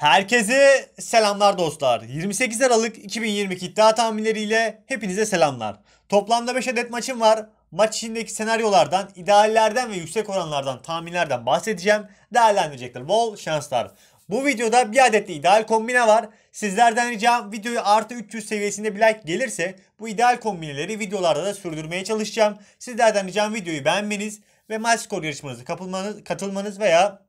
Herkese selamlar dostlar. 28 Aralık 2022 iddia tahminleriyle hepinize selamlar. Toplamda 5 adet maçım var. Maç içindeki senaryolardan, ideallerden ve yüksek oranlardan, tahminlerden bahsedeceğim. Değerlendirecekler. Bol şanslar. Bu videoda bir adet de ideal kombine var. Sizlerden ricam videoyu artı 300 seviyesinde bir like gelirse bu ideal kombineleri videolarda da sürdürmeye çalışacağım. Sizlerden ricam videoyu beğenmeniz ve maç skor yarışmanızı katılmanız veya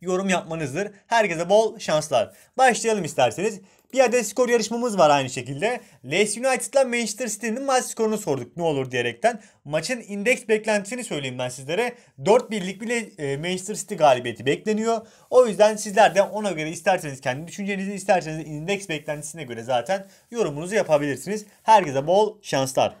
yorum yapmanızdır. Herkese bol şanslar. Başlayalım isterseniz. Bir adet skor yarışmamız var aynı şekilde. Leeds ile Manchester City'nin maç skorunu sorduk ne olur diyerekten. Maçın indeks beklentisini söyleyeyim ben sizlere. 4-1'lik bile e, Manchester City galibiyeti bekleniyor. O yüzden sizler de ona göre isterseniz kendi düşüncenizi isterseniz indeks beklentisine göre zaten yorumunuzu yapabilirsiniz. Herkese bol şanslar.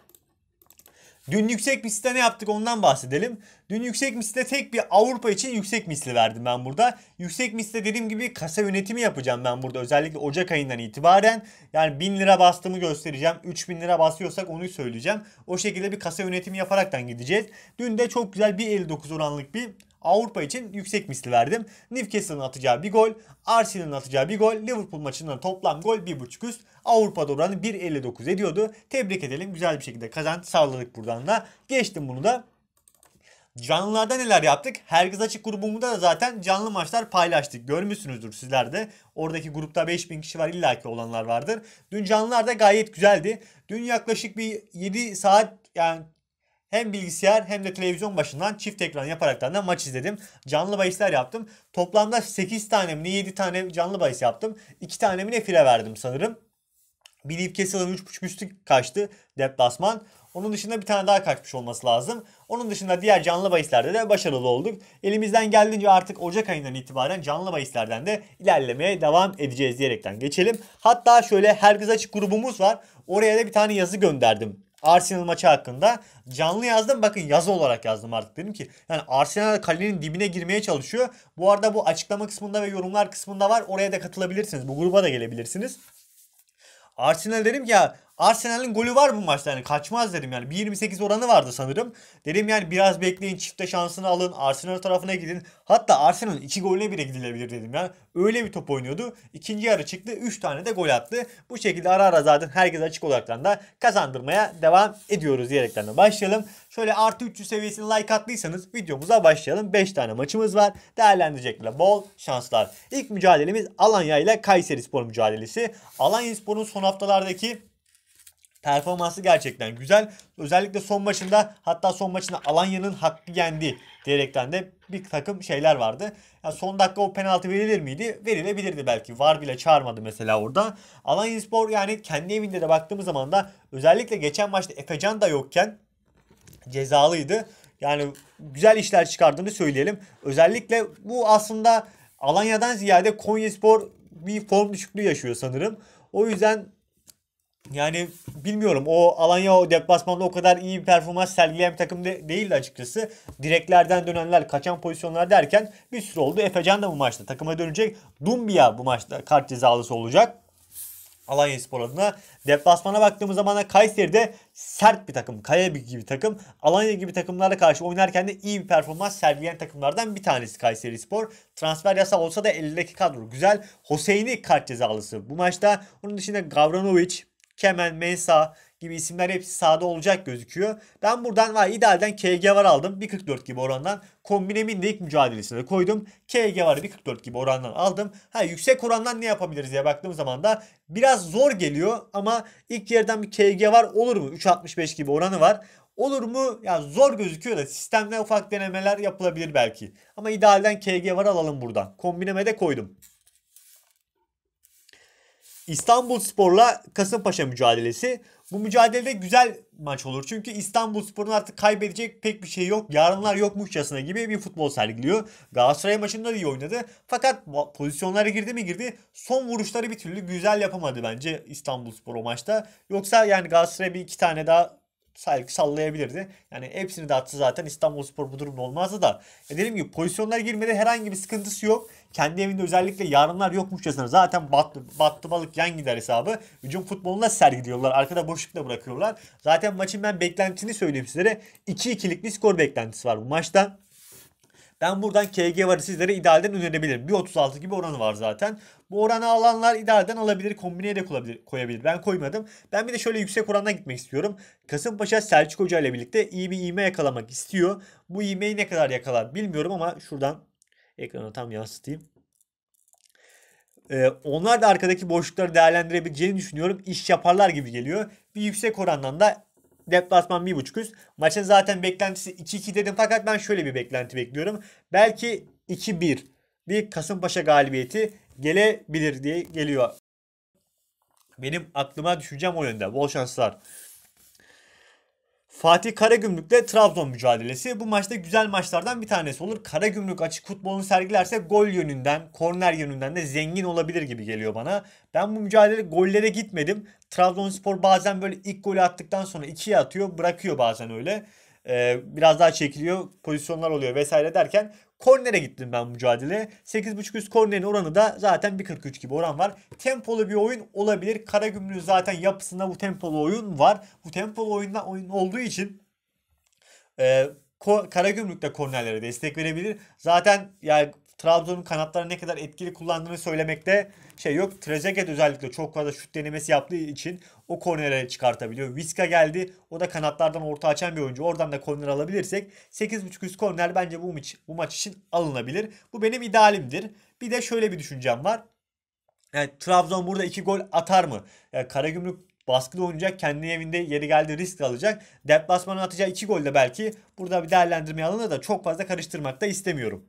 Dün yüksek misli ne yaptık ondan bahsedelim. Dün yüksek misli tek bir Avrupa için yüksek misli verdim ben burada. Yüksek misli dediğim gibi kasa yönetimi yapacağım ben burada. Özellikle Ocak ayından itibaren yani 1000 lira bastığımı göstereceğim. 3000 lira basıyorsak onu söyleyeceğim. O şekilde bir kasa yönetimi yaparaktan gideceğiz. Dün de çok güzel bir 59 oranlık bir Avrupa için yüksek misli verdim. Newcastle'ın atacağı bir gol, Arsenal'ın atacağı bir gol, Liverpool maçından toplam gol 1.5 üst. Avrupa'da oranı 1.59 ediyordu. Tebrik edelim. Güzel bir şekilde kazan sağladık buradan da. Geçtim bunu da. Canlılarda neler yaptık? Herkes Açık grubumda da zaten canlı maçlar paylaştık. Görmüşsünüzdür sizler de. Oradaki grupta 5000 kişi var illaki olanlar vardır. Dün canlılarda gayet güzeldi. Dün yaklaşık bir 7 saat yani hem bilgisayar hem de televizyon başından çift ekran yaparaktan da maç izledim. Canlı bahisler yaptım. Toplamda 8 tane mi 7 tane canlı bahis yaptım. 2 tane mi ne file verdim sanırım. bir Bilip Castle'ın 3.5 üstü kaçtı deplasman. Onun dışında bir tane daha kaçmış olması lazım. Onun dışında diğer canlı bahislerde de başarılı olduk. Elimizden geldiğince artık Ocak ayından itibaren canlı bahislerden de ilerlemeye devam edeceğiz diyerekten geçelim. Hatta şöyle herkes açık grubumuz var. Oraya da bir tane yazı gönderdim Arsenal maçı hakkında canlı yazdım. Bakın yazı olarak yazdım artık. Dedim ki yani Arsenal kalenin dibine girmeye çalışıyor. Bu arada bu açıklama kısmında ve yorumlar kısmında var. Oraya da katılabilirsiniz. Bu gruba da gelebilirsiniz. Arsenal dedim ki ya Arsenal'in golü var bu maçta yani kaçmaz dedim yani. 1.28 oranı vardı sanırım. Dedim yani biraz bekleyin çifte şansını alın Arsenal tarafına gidin. Hatta Arsenal'ın 2 golüne bile gidilebilir dedim yani. Öyle bir top oynuyordu. İkinci yarı çıktı 3 tane de gol attı. Bu şekilde ara ara zaten herkes açık olaraktan da kazandırmaya devam ediyoruz diyerekten de başlayalım. Şöyle artı 300 seviyesini like attıysanız videomuza başlayalım. 5 tane maçımız var. Değerlendirecekler bol şanslar. İlk mücadelemiz Alanya ile Kayseri Spor mücadelesi. Alanya Spor'un son haftalardaki Performansı gerçekten güzel. Özellikle son maçında hatta son maçında Alanya'nın hakkı yendi diyerekten de bir takım şeyler vardı. Yani son dakika o penaltı verilir miydi? Verilebilirdi belki. Var bile çağırmadı mesela orada. Alanya Spor yani kendi evinde de baktığımız zaman da özellikle geçen maçta Efecan da yokken cezalıydı. Yani güzel işler çıkardığını söyleyelim. Özellikle bu aslında Alanya'dan ziyade Konyaspor bir form düşüklüğü yaşıyor sanırım. O yüzden yani bilmiyorum o Alanya o deplasmanda o kadar iyi bir performans sergileyen bir takım de, değildi açıkçası. Direklerden dönenler, kaçan pozisyonlar derken bir sürü oldu. Efecan da bu maçta takıma dönecek. Dumbia bu maçta kart cezalısı olacak. Alanya Spor adına. Deplasmana baktığımız zaman da de sert bir takım, Kaya gibi takım. Alanya gibi takımlarla karşı oynarken de iyi bir performans sergileyen takımlardan bir tanesi Kayseri Spor. Transfer yasa olsa da elindeki kadro güzel. Hoseyni kart cezalısı bu maçta. Onun dışında Gavranovic, Kemen, Mensa gibi isimler hepsi sağda olacak gözüküyor. Ben buradan var idealden KG var aldım. 1.44 gibi orandan kombinemin de ilk mücadelesine koydum. KG var 1.44 gibi orandan aldım. Ha yüksek orandan ne yapabiliriz diye baktığım zaman da biraz zor geliyor ama ilk yerden bir KG var olur mu? 3.65 gibi oranı var. Olur mu? Ya zor gözüküyor da sistemde ufak denemeler yapılabilir belki. Ama idealden KG var alalım buradan. Kombinemede koydum. İstanbul Spor'la Kasımpaşa mücadelesi. Bu mücadelede güzel maç olur. Çünkü İstanbul Spor'un artık kaybedecek pek bir şey yok. Yarınlar yokmuşçasına gibi bir futbol sergiliyor. Galatasaray maçında da iyi oynadı. Fakat pozisyonlara girdi mi girdi. Son vuruşları bir türlü güzel yapamadı bence İstanbul Spor o maçta. Yoksa yani Galatasaray bir iki tane daha Salk sallayabilirdi. Yani hepsini de zaten İstanbulspor bu durumda olmazdı da. Ya e dediğim gibi pozisyonlara girmede herhangi bir sıkıntısı yok. Kendi evinde özellikle yarınlar yokmuşçasına zaten battı, battı balık yan gider hesabı. Hücum futboluna sergiliyorlar. Arkada boşlukla bırakıyorlar. Zaten maçın ben beklentisini söyleyeyim sizlere. 2-2'lik bir skor beklentisi var bu maçta. Ben buradan KG varı sizlere idealden önerebilirim. 1.36 gibi oranı var zaten. Bu oranı alanlar idealden alabilir. Kombineye koyabilir. Ben koymadım. Ben bir de şöyle yüksek oranda gitmek istiyorum. Kasımpaşa Selçuk Hoca ile birlikte iyi bir iğme yakalamak istiyor. Bu iğmeyi ne kadar yakalar bilmiyorum ama şuradan ekrana tam yansıtayım. Ee, onlar da arkadaki boşlukları değerlendirebileceğini düşünüyorum. İş yaparlar gibi geliyor. Bir yüksek orandan da Deplasman 1.5 üst. Maçın zaten beklentisi 2-2 dedim fakat ben şöyle bir beklenti bekliyorum. Belki 2-1 bir Kasımpaşa galibiyeti gelebilir diye geliyor. Benim aklıma düşüncem o yönde. Bol şanslar. Fatih Karagümrük'le Trabzon mücadelesi. Bu maçta güzel maçlardan bir tanesi olur. Karagümrük açık futbolunu sergilerse gol yönünden, korner yönünden de zengin olabilir gibi geliyor bana. Ben bu mücadele gollere gitmedim. Trabzonspor bazen böyle ilk golü attıktan sonra ikiye atıyor, bırakıyor bazen öyle. Ee, biraz daha çekiliyor, pozisyonlar oluyor vesaire derken Kornere gittim ben mücadele. 8.5 üst kornerin oranı da zaten 1.43 gibi oran var. Tempolu bir oyun olabilir. Karagümrük zaten yapısında bu tempolu oyun var. Bu tempolu oyunda oyun olduğu için e, Karagümrük de kornerlere destek verebilir. Zaten yani Trabzon'un kanatları ne kadar etkili kullandığını söylemekte şey yok. Trezeguet özellikle çok fazla şut denemesi yaptığı için o kornerleri çıkartabiliyor. Viska geldi. O da kanatlardan orta açan bir oyuncu. Oradan da korner alabilirsek 8.5 üst korner bence bu, maç, bu maç için alınabilir. Bu benim idealimdir. Bir de şöyle bir düşüncem var. Yani Trabzon burada 2 gol atar mı? Yani Karagümrük baskılı oynayacak. Kendi evinde yeri geldi risk alacak. Deplasmana atacağı 2 de belki burada bir değerlendirmeye alınır da çok fazla karıştırmak da istemiyorum.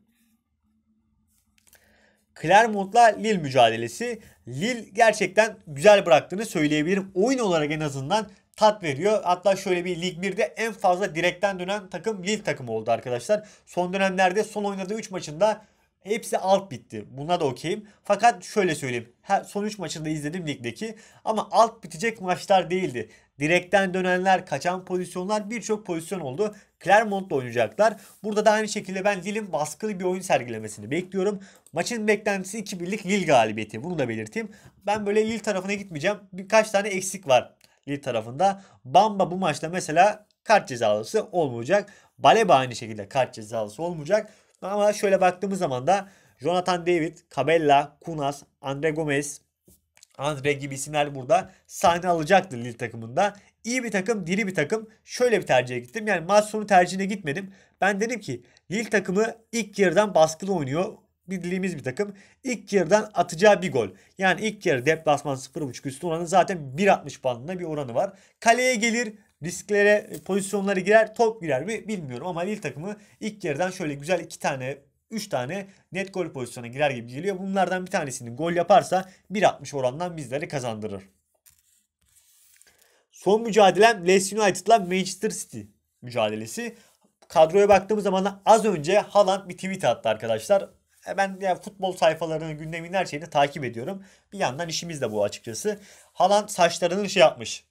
Clermont'la Lille mücadelesi. Lille gerçekten güzel bıraktığını söyleyebilirim. Oyun olarak en azından tat veriyor. Hatta şöyle bir Lig 1'de en fazla direkten dönen takım Lille takımı oldu arkadaşlar. Son dönemlerde son oynadığı 3 maçında Hepsi alt bitti. Buna da okeyim. Fakat şöyle söyleyeyim. Her, son 3 da izledim ligdeki. Ama alt bitecek maçlar değildi. Direkten dönenler, kaçan pozisyonlar birçok pozisyon oldu. Clermont'la oynayacaklar. Burada da aynı şekilde ben Lille'in baskılı bir oyun sergilemesini bekliyorum. Maçın beklentisi 2-1'lik Lille galibiyeti. Bunu da belirteyim. Ben böyle Lille tarafına gitmeyeceğim. Birkaç tane eksik var Lille tarafında. Bamba bu maçta mesela kart cezalısı olmayacak. Baleba aynı şekilde kart cezalısı olmayacak. Ama şöyle baktığımız zaman da Jonathan David, Cabella, Kunas, Andre Gomez, Andre gibi isimler burada sahne alacaktır Lille takımında. İyi bir takım, diri bir takım. Şöyle bir tercihe gittim. Yani maç sonu tercihine gitmedim. Ben dedim ki Lille takımı ilk yarıdan baskılı oynuyor. Bildiğimiz bir takım. İlk yarıdan atacağı bir gol. Yani ilk yarı deplasman 0.5 üstü oranı zaten 1.60 bandında bir oranı var. Kaleye gelir risklere, pozisyonları girer, top girer mi bilmiyorum ama Lille takımı ilk yarıdan şöyle güzel iki tane 3 tane net gol pozisyonuna girer gibi geliyor. Bunlardan bir tanesini gol yaparsa 1.60 orandan bizleri kazandırır. Son mücadelem Leicester United'la Manchester City mücadelesi. Kadroya baktığımız zaman da az önce Haaland bir tweet attı arkadaşlar. E, ben yani futbol sayfalarının gündemin her şeyini takip ediyorum. Bir yandan işimiz de bu açıkçası. Haaland saçlarının şey yapmış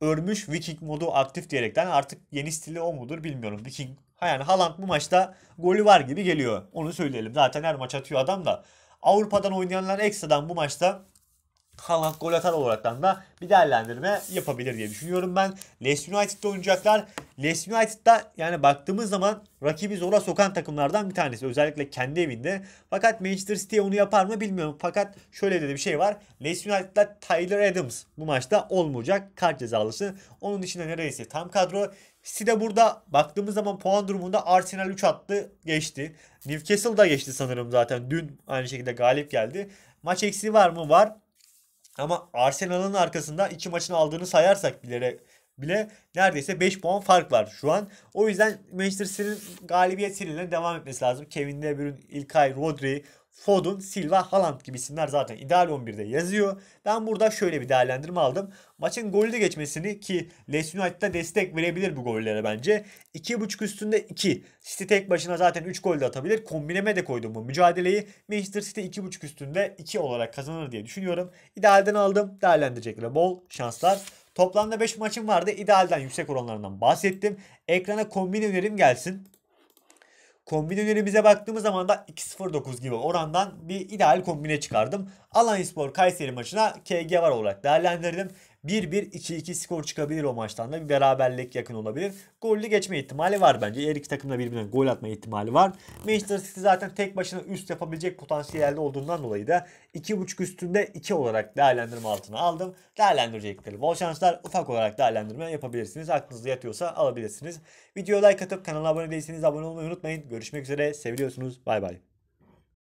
örmüş Viking modu aktif diyerekten artık yeni stili o mudur bilmiyorum. Viking yani Haaland bu maçta golü var gibi geliyor. Onu söyleyelim. Zaten her maç atıyor adam da. Avrupa'dan oynayanlar ekstradan bu maçta Haaland gol atar olaraktan da bir değerlendirme yapabilir diye düşünüyorum ben. Leicester United'da oynayacaklar. Leicester United'da yani baktığımız zaman rakibi zora sokan takımlardan bir tanesi. Özellikle kendi evinde. Fakat Manchester City onu yapar mı bilmiyorum. Fakat şöyle de bir şey var. Leeds United'da Tyler Adams bu maçta olmayacak. Kart cezalısı. Onun dışında neredeyse tam kadro. City de burada baktığımız zaman puan durumunda Arsenal 3 attı geçti. Newcastle da geçti sanırım zaten. Dün aynı şekilde galip geldi. Maç eksiği var mı? Var. Ama Arsenal'ın arkasında iki maçını aldığını sayarsak bilerek bile neredeyse 5 puan fark var şu an. O yüzden Manchester City'nin galibiyet serine devam etmesi lazım. Kevin De Bruyne, İlkay Rodri, Foden, Silva, Haaland gibi isimler zaten ideal 11'de yazıyor. Ben burada şöyle bir değerlendirme aldım. Maçın golü de geçmesini ki Leeds United'a destek verebilir bu gollere bence. 2.5 üstünde 2. City tek başına zaten 3 gol de atabilir. Kombineme de koydum bu mücadeleyi. Manchester City 2.5 üstünde 2 olarak kazanır diye düşünüyorum. İdealden aldım. Değerlendirecekler bol şanslar. Toplamda 5 maçım vardı. İdealden yüksek oranlarından bahsettim. Ekrana kombin önerim gelsin. Kombin önerimize baktığımız zaman da 2.09 gibi orandan bir ideal kombine çıkardım. Alanyaspor Kayseri maçına KG var olarak değerlendirdim 1-1-2-2 skor çıkabilir o maçtan da. Bir beraberlik yakın olabilir. Gollü geçme ihtimali var bence. Her iki takım da birbirine gol atma ihtimali var. Manchester City zaten tek başına üst yapabilecek potansiyelde olduğundan dolayı da 2.5 üstünde 2 olarak değerlendirme altına aldım. Değerlendirecekleri bol şanslar. Ufak olarak değerlendirme yapabilirsiniz. Aklınızda yatıyorsa alabilirsiniz. Videoya like atıp kanala abone değilseniz abone olmayı unutmayın. Görüşmek üzere. seviyorsunuz Bay bay.